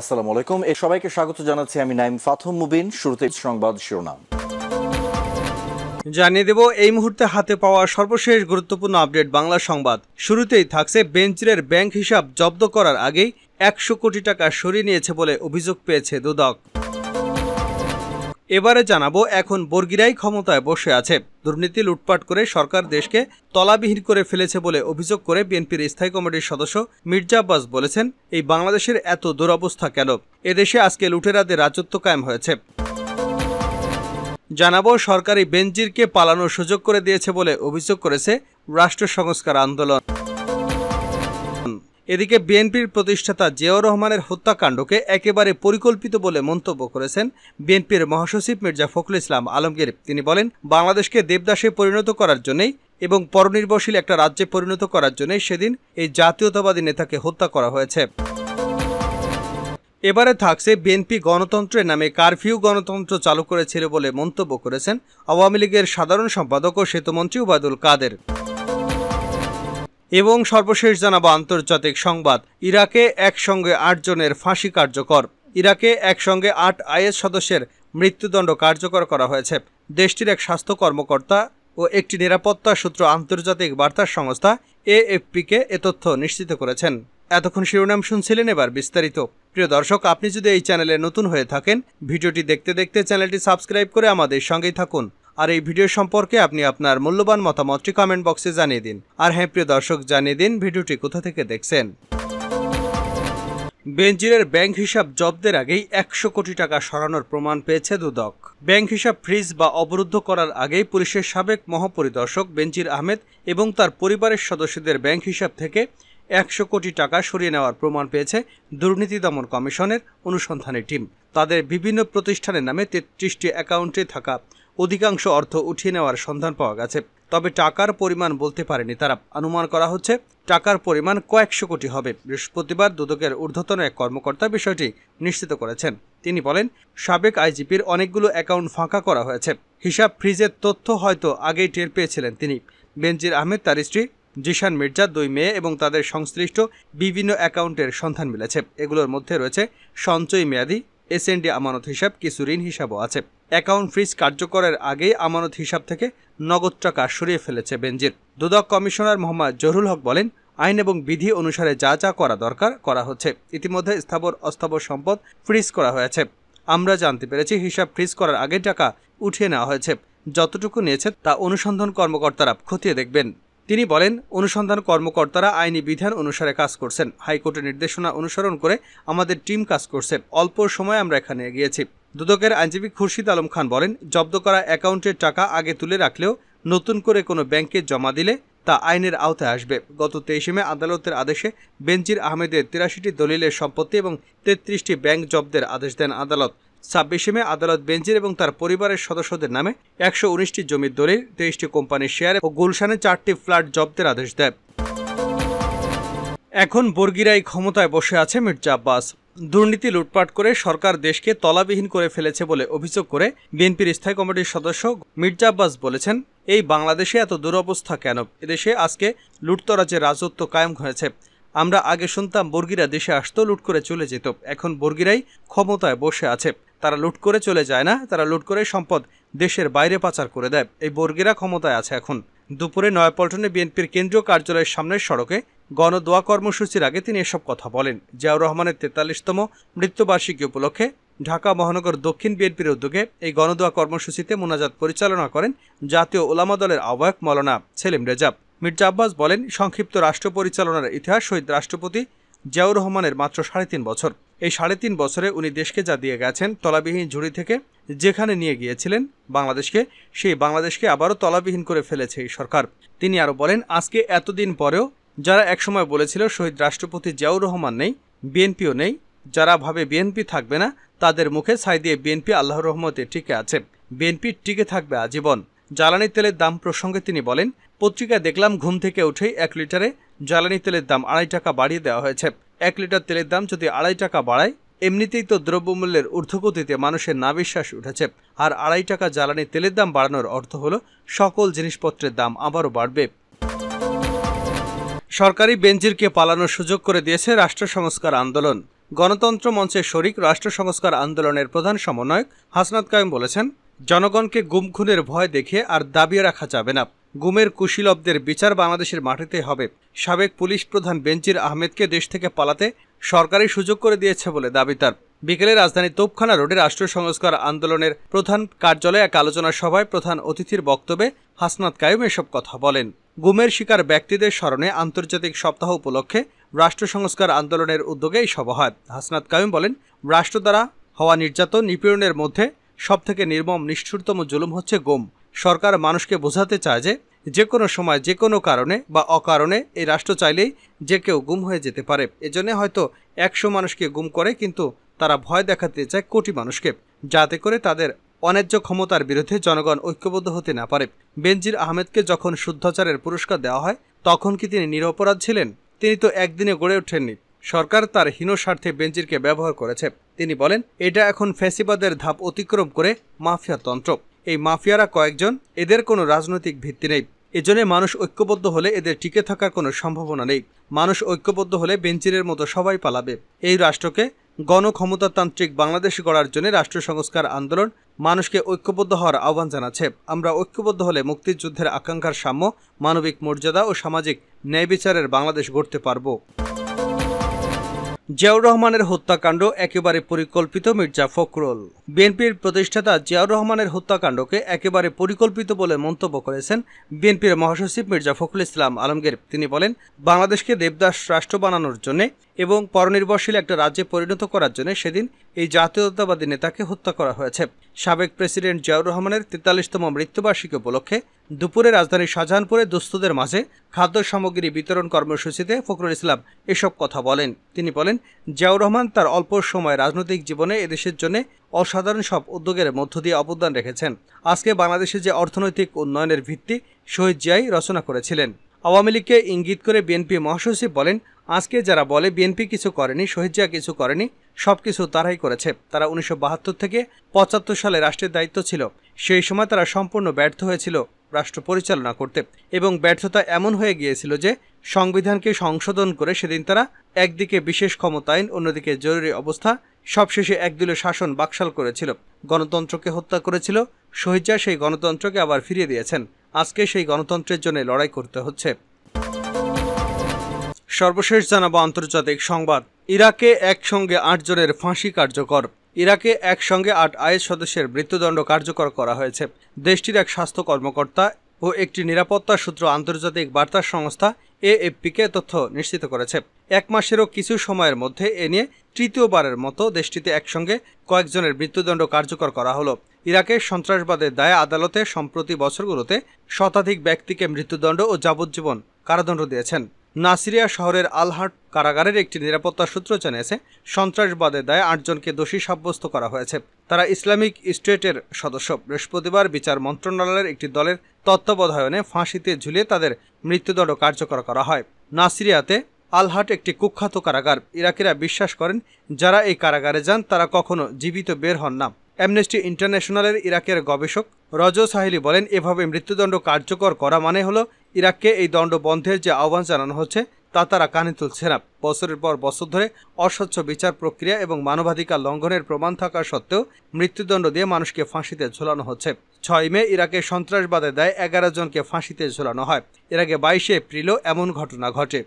আসসালামু আলাইকুম এ সবাইকে স্বাগত জানাচ্ছি আমি নাইম ফাথম মুবিন শুরুতে সংবাদ শিরোনাম জানিয়ে দেব এই মুহূর্তে হাতে পাওয়া সর্বশেষ গুরুত্বপূর্ণ আপডেট বাংলা সংবাদ শুরুতেই থাকছে বেঞ্চের ব্যাংক হিসাব জব্দ করার আগেই একশো কোটি টাকা সরিয়ে নিয়েছে বলে অভিযোগ পেয়েছে দুদক এবারে জানাবো এখন বর্গিরাই ক্ষমতায় বসে আছে দুর্নীতি লুটপাট করে সরকার দেশকে তলাবিহীন করে ফেলেছে বলে অভিযোগ করে বিএনপির স্থায়ী কমিটির সদস্য মির্জা আব্বাস বলেছেন এই বাংলাদেশের এত দুরবস্থা কেন এদেশে আজকে লুটেরাদের রাজত্ব কায়েম হয়েছে জানাবো সরকারি বেঞ্জিরকে পালানোর সুযোগ করে দিয়েছে বলে অভিযোগ করেছে রাষ্ট্র সংস্কার আন্দোলন এদিকে বিএনপির প্রতিষ্ঠাতা জিয়াউর রহমানের হত্যাকাণ্ডকে একেবারে পরিকল্পিত বলে মন্তব্য করেছেন বিএনপির মহাসচিব মির্জা ফখরুল ইসলাম আলমগীর তিনি বলেন বাংলাদেশকে দেবদাসে পরিণত করার জন্যই এবং পরনির্ভরশীল একটা রাজ্যে পরিণত করার জন্যই সেদিন এই জাতীয়তাবাদী নেতাকে হত্যা করা হয়েছে এবারে থাকছে বিএনপি গণতন্ত্রের নামে কারফিউ গণতন্ত্র চালু করেছিল বলে মন্তব্য করেছেন আওয়ামী লীগের সাধারণ সম্পাদক ও সেতুমন্ত্রী ওবায়দুল কাদের এবং সর্বশেষ জানাবো আন্তর্জাতিক সংবাদ ইরাকে একসঙ্গে আটজনের ফাঁসি কার্যকর ইরাকে একসঙ্গে আট আইএস সদস্যের মৃত্যুদণ্ড কার্যকর করা হয়েছে দেশটির এক স্বাস্থ্য কর্মকর্তা ও একটি নিরাপত্তা সূত্র আন্তর্জাতিক বার্তা সংস্থা এএফপিকে এ তথ্য নিশ্চিত করেছেন এতক্ষণ শিরোনাম শুনছিলেন এবার বিস্তারিত প্রিয় দর্শক আপনি যদি এই চ্যানেলে নতুন হয়ে থাকেন ভিডিওটি দেখতে দেখতে চ্যানেলটি সাবস্ক্রাইব করে আমাদের সঙ্গেই থাকুন আর এই ভিডিও সম্পর্কে আপনি আপনার মূল্যবান মতামতটি কমেন্ট বক্সে জানিয়ে দিন আর হ্যাঁ প্রিয় দর্শক জানিয়ে দিন ভিডিওটি কোথা থেকে দেখছেন বেনজিরের ব্যাংক হিসাব জব্দের আগেই একশো কোটি টাকা সরানোর প্রমাণ পেয়েছে দুদক ব্যাংক হিসাব ফ্রিজ বা অবরুদ্ধ করার আগেই পুলিশের সাবেক মহাপরিদর্শক বেনজির আহমেদ এবং তার পরিবারের সদস্যদের ব্যাংক হিসাব থেকে একশো কোটি টাকা সরিয়ে নেওয়ার প্রমাণ পেয়েছে দুর্নীতি দমন কমিশনের অনুসন্ধানী টিম তাদের বিভিন্ন প্রতিষ্ঠানের নামে তেত্রিশটি অ্যাকাউন্টে থাকা অধিকাংশ অর্থ উঠিয়ে নেওয়ার সন্ধান পাওয়া গেছে তবে টাকার পরিমাণ বলতে পারেনি তারা অনুমান করা হচ্ছে টাকার পরিমাণ কয়েকশো কোটি হবে বৃহস্পতিবার দুদকের ঊর্ধ্বতন এক কর্মকর্তা বিষয়টি নিশ্চিত করেছেন তিনি বলেন সাবেক আইজিপির অনেকগুলো অ্যাকাউন্ট ফাঁকা করা হয়েছে হিসাব ফ্রিজের তথ্য হয়তো আগেই টের পেয়েছিলেন তিনি বেনজির আহমেদ তার স্ত্রী জিশান মির্জা দুই মেয়ে এবং তাদের সংশ্লিষ্ট বিভিন্ন অ্যাকাউন্টের সন্ধান মিলেছে এগুলোর মধ্যে রয়েছে সঞ্চয় মেয়াদি এসএনডি আমানত হিসাব কিছু ঋণ হিসাবও আছে অ্যাকাউন্ট ফ্রিজ কার্যকরের আগেই আমানত হিসাব থেকে নগদ টাকা সরিয়ে ফেলেছে বেঞ্জির দুদক কমিশনার মোহাম্মদ জহুরুল হক বলেন আইন এবং বিধি অনুসারে যা যা করা দরকার করা হচ্ছে ইতিমধ্যে স্থাবর অস্থাবর সম্পদ ফ্রিজ করা হয়েছে আমরা জানতে পেরেছি হিসাব ফ্রিজ করার আগে টাকা উঠিয়ে নেওয়া হয়েছে যতটুকু নিয়েছে তা অনুসন্ধান কর্মকর্তারা খতিয়ে দেখবেন তিনি বলেন অনুসন্ধান কর্মকর্তারা আইনি বিধান অনুসারে কাজ করছেন হাইকোর্টের নির্দেশনা অনুসরণ করে আমাদের টিম কাজ করছে অল্প সময় আমরা এখানে গিয়েছি দুদকের আইনজীবী খুরশিদ আলম খান বলেন জব্দ করা অ্যাকাউন্টের টাকা আগে তুলে রাখলেও নতুন করে কোনো ব্যাংকে জমা দিলে তা আইনের আওতায় আসবে গত তেইশে মে আদালতের আদেশে বেনজির আহমেদের তিরাশিটি দলিলের সম্পত্তি এবং তেত্রিশটি ব্যাংক জব্দের আদেশ দেন আদালত ছাব্বিশে মে আদালত বেঞ্জির এবং তার পরিবারের সদস্যদের নামে একশো উনিশটি জমির দলিল তেইশটি কোম্পানির শেয়ার ও গুলশানে চারটি ফ্ল্যাট জব্দের আদেশ দেয় এখন বর্গিরাই ক্ষমতায় বসে আছে মির্জা আব্বাস দুর্নীতি লুটপাট করে সরকার দেশকে তলাবিহীন করে ফেলেছে বলে অভিযোগ করে বিএনপির স্থায়ী কমিটির সদস্য মির্জা আব্বাস বলেছেন এই বাংলাদেশে এত দুরবস্থা কেন এদেশে আজকে লুটতরাজের রাজত্ব কায়েম হয়েছে আমরা আগে শুনতাম বর্গিরা দেশে আসতো লুট করে চলে যেত এখন বর্গিরাই ক্ষমতায় বসে আছে তারা লুট করে চলে যায় না তারা লুট করে সম্পদ দেশের বাইরে পাচার করে দেয় এই বর্গিরা ক্ষমতায় আছে এখন দুপুরে নয়াপল্টনে বিএনপির কেন্দ্রীয় কার্যালয়ের সামনের সড়কে গণদোয়া কর্মসূচির আগে তিনি এসব কথা বলেন জিয়াউর রহমানের তেতাল্লিশতম মৃত্যুবার্ষিকী উপলক্ষে ঢাকা মহানগর দক্ষিণ বিএনপির উদ্যোগে এই গণদোয়া কর্মসূচিতে মোনাজাত পরিচালনা করেন জাতীয় ওলামা দলের আহ্বায়ক মলনা সেলিম রেজাব মির্জা আব্বাস বলেন সংক্ষিপ্ত রাষ্ট্র পরিচালনার ইতিহাস শহীদ রাষ্ট্রপতি জিয়াউর রহমানের মাত্র সাড়ে তিন বছর এই সাড়ে তিন বছরে উনি দেশকে যা দিয়ে গেছেন তলাবিহীন ঝুড়ি থেকে যেখানে নিয়ে গিয়েছিলেন বাংলাদেশকে সেই বাংলাদেশকে আবারও তলাবিহীন করে ফেলেছে এই সরকার তিনি আরও বলেন আজকে এতদিন পরেও যারা একসময় বলেছিল শহীদ রাষ্ট্রপতি জিয়াউর রহমান নেই বিএনপিও নেই যারা ভাবে বিএনপি থাকবে না তাদের মুখে ছাই দিয়ে বিএনপি আল্লাহর রহমতে টিকে আছে বিএনপি টিকে থাকবে আজীবন জ্বালানি তেলের দাম প্রসঙ্গে তিনি বলেন পত্রিকায় দেখলাম ঘুম থেকে উঠেই এক লিটারে জ্বালানি তেলের দাম আড়াই টাকা বাড়িয়ে দেওয়া হয়েছে এক লিটার তেলের দাম যদি আড়াই টাকা বাড়ায় এমনিতেই তো দ্রব্যমূল্যের ঊর্ধ্বগতিতে মানুষের না বিশ্বাস উঠেছে আর আড়াই টাকা জ্বালানি তেলের দাম বাড়ানোর অর্থ হলো সকল জিনিসপত্রের দাম আবারও বাড়বে সরকারি বেঞ্জিরকে পালানোর সুযোগ করে দিয়েছে রাষ্ট্র সংস্কার আন্দোলন গণতন্ত্র মঞ্চের শরিক রাষ্ট্র সংস্কার আন্দোলনের প্রধান সমন্বয়ক হাসনাত কায়েম বলেছেন জনগণকে গুম খুনের ভয় দেখে আর দাবিয়ে রাখা যাবে না গুমের কুশীলব্দের বিচার বাংলাদেশের মাটিতে হবে সাবেক পুলিশ প্রধান বেঞ্জির আহমেদকে দেশ থেকে পালাতে সরকারি সুযোগ করে দিয়েছে বলে দাবি তার বিকেলে রাজধানী তোপখানা রোডে রাষ্ট্রীয় সংস্কার আন্দোলনের প্রধান কার্যালয়ে এক আলোচনা সভায় প্রধান অতিথির বক্তব্যে হাসনাত কায়ুম এসব কথা বলেন গুমের শিকার ব্যক্তিদের স্মরণে আন্তর্জাতিক সপ্তাহ উপলক্ষে রাষ্ট্র সংস্কার আন্দোলনের উদ্যোগে এই সভা হয় হাসনাত কায়ুম বলেন রাষ্ট্র দ্বারা হওয়া নির্যাতন নিপীড়নের মধ্যে সবথেকে নির্মম নিষ্ঠুরতম জুলুম হচ্ছে গোম সরকার মানুষকে বোঝাতে চায় যে যে কোনো সময় যে কোনো কারণে বা অকারণে এই রাষ্ট্র চাইলেই যে কেউ গুম হয়ে যেতে পারে এজন্য হয়তো একশো মানুষকে গুম করে কিন্তু তারা ভয় দেখাতে চায় কোটি মানুষকে যাতে করে তাদের অন্যায্য ক্ষমতার বিরুদ্ধে জনগণ ঐক্যবদ্ধ হতে না পারে বেনজির আহমেদকে যখন শুদ্ধাচারের পুরস্কার দেওয়া হয় তখন কি তিনি নিরপরাধ ছিলেন তিনি তো একদিনে গড়ে ওঠেননি সরকার তার হীন স্বার্থে বেঞ্জিরকে ব্যবহার করেছে তিনি বলেন এটা এখন ফ্যাসিবাদের ধাপ অতিক্রম করে মাফিয়াতন্ত্র এই মাফিয়ারা কয়েকজন এদের কোনো রাজনৈতিক ভিত্তি নেই এজন্য মানুষ ঐক্যবদ্ধ হলে এদের টিকে থাকার কোনো সম্ভাবনা নেই মানুষ ঐক্যবদ্ধ হলে বেঞ্চিরের মতো সবাই পালাবে এই রাষ্ট্রকে গণক্ষমতাতান্ত্রিক বাংলাদেশ গড়ার জন্য রাষ্ট্র সংস্কার আন্দোলন মানুষকে ঐক্যবদ্ধ হওয়ার আহ্বান জানাচ্ছে আমরা ঐক্যবদ্ধ হলে মুক্তিযুদ্ধের আকাঙ্ক্ষার সাম্য মানবিক মর্যাদা ও সামাজিক ন্যায় বিচারের বাংলাদেশ গড়তে পারবো জিয়াউর রহমানের হত্যাকাণ্ড একেবারে পরিকল্পিত মির্জা ফখরুল বিএনপির প্রতিষ্ঠাতা জিয়াউর রহমানের হত্যাকাণ্ডকে একেবারে পরিকল্পিত বলে মন্তব্য করেছেন বিএনপির মহাসচিব মির্জা ফখরুল ইসলাম আলমগীর তিনি বলেন বাংলাদেশকে দেবদাস রাষ্ট্র বানানোর জন্য এবং পরনির্ভরশীল একটা রাজ্যে পরিণত করার জন্য সেদিন এই জাতীয়তাবাদী নেতাকে হত্যা করা হয়েছে সাবেক প্রেসিডেন্ট জিয়াউর রহমানের তেতাল্লিশতম মৃত্যুবার্ষিকী উপলক্ষে দুপুরে রাজধানীর শাহজাহানপুরে দুস্থদের মাঝে খাদ্য সামগ্রী বিতরণ কর্মসূচিতে ফখরুল ইসলাম এসব কথা বলেন তিনি বলেন জিয়াউর রহমান তার অল্প সময় রাজনৈতিক জীবনে এদেশের জন্য অসাধারণ সব উদ্যোগের মধ্য দিয়ে অবদান রেখেছেন আজকে বাংলাদেশে যে অর্থনৈতিক উন্নয়নের ভিত্তি শহীদ জিয়াই রচনা করেছিলেন আওয়ামী লীগকে ইঙ্গিত করে বিএনপি মহাসচিব বলেন আজকে যারা বলে বিএনপি কিছু করেনি শহীদ জিয়া কিছু করেনি সব কিছু তারাই করেছে তারা উনিশশো থেকে পঁচাত্তর সালে রাষ্ট্রের দায়িত্ব ছিল সেই সময় তারা সম্পূর্ণ ব্যর্থ হয়েছিল রাষ্ট্র পরিচালনা করতে এবং ব্যর্থতা এমন হয়ে গিয়েছিল যে সংবিধানকে সংশোধন করে সেদিন তারা একদিকে বিশেষ ক্ষমতা আইন অন্যদিকে জরুরি অবস্থা সবশেষে একদলীয় শাসন বাকশাল করেছিল গণতন্ত্রকে হত্যা করেছিল শহীদরা সেই গণতন্ত্রকে আবার ফিরিয়ে দিয়েছেন আজকে সেই গণতন্ত্রের জন্য লড়াই করতে হচ্ছে সর্বশেষ জানাবো আন্তর্জাতিক সংবাদ ইরাকে একসঙ্গে আটজনের ফাঁসি কার্যকর ইরাকে একসঙ্গে আট আইএস সদস্যের মৃত্যুদণ্ড কার্যকর করা হয়েছে দেশটির এক স্বাস্থ্য কর্মকর্তা ও একটি নিরাপত্তা সূত্র আন্তর্জাতিক বার্তা সংস্থা এএফপিকে তথ্য নিশ্চিত করেছে এক মাসেরও কিছু সময়ের মধ্যে এ নিয়ে তৃতীয়বারের মতো দেশটিতে একসঙ্গে কয়েকজনের মৃত্যুদণ্ড কার্যকর করা হলো ইরাকে সন্ত্রাসবাদের দায়ে আদালতে সম্প্রতি বছরগুলোতে শতাধিক ব্যক্তিকে মৃত্যুদণ্ড ও যাবজ্জীবন কারাদণ্ড দিয়েছেন নাসিরিয়া শহরের আলহাট কারাগারের একটি নিরাপত্তা সূত্র জানিয়েছে সন্ত্রাসবাদের দায়ে আটজনকে দোষী সাব্যস্ত করা হয়েছে তারা ইসলামিক স্টেটের সদস্য বৃহস্পতিবার বিচার মন্ত্রণালয়ের একটি দলের তত্ত্বাবধায়নে ফাঁসিতে ঝুলিয়ে তাদের মৃত্যুদণ্ড কার্যকর করা হয় নাসিরিয়াতে আলহাট একটি কুখ্যাত কারাগার ইরাকিরা বিশ্বাস করেন যারা এই কারাগারে যান তারা কখনো জীবিত বের হন না অ্যামনেস্টি ইন্টারন্যাশনালের ইরাকের গবেষক রজ সাহেলি বলেন এভাবে মৃত্যুদণ্ড কার্যকর করা মানে হলো ইরাককে এই দণ্ড বন্ধের যে আহ্বান জানানো হচ্ছে তা তারা কানে তুলছে না বছরের পর বছর ধরে অস্বচ্ছ বিচার প্রক্রিয়া এবং মানবাধিকার লঙ্ঘনের প্রমাণ থাকা সত্ত্বেও মৃত্যুদণ্ড দিয়ে মানুষকে ফাঁসিতে ঝোলানো হচ্ছে ছয় মে ইরাকে সন্ত্রাসবাদে দেয় এগারো জনকে ফাঁসিতে ঝোলানো হয় এর আগে বাইশে এপ্রিলও এমন ঘটনা ঘটে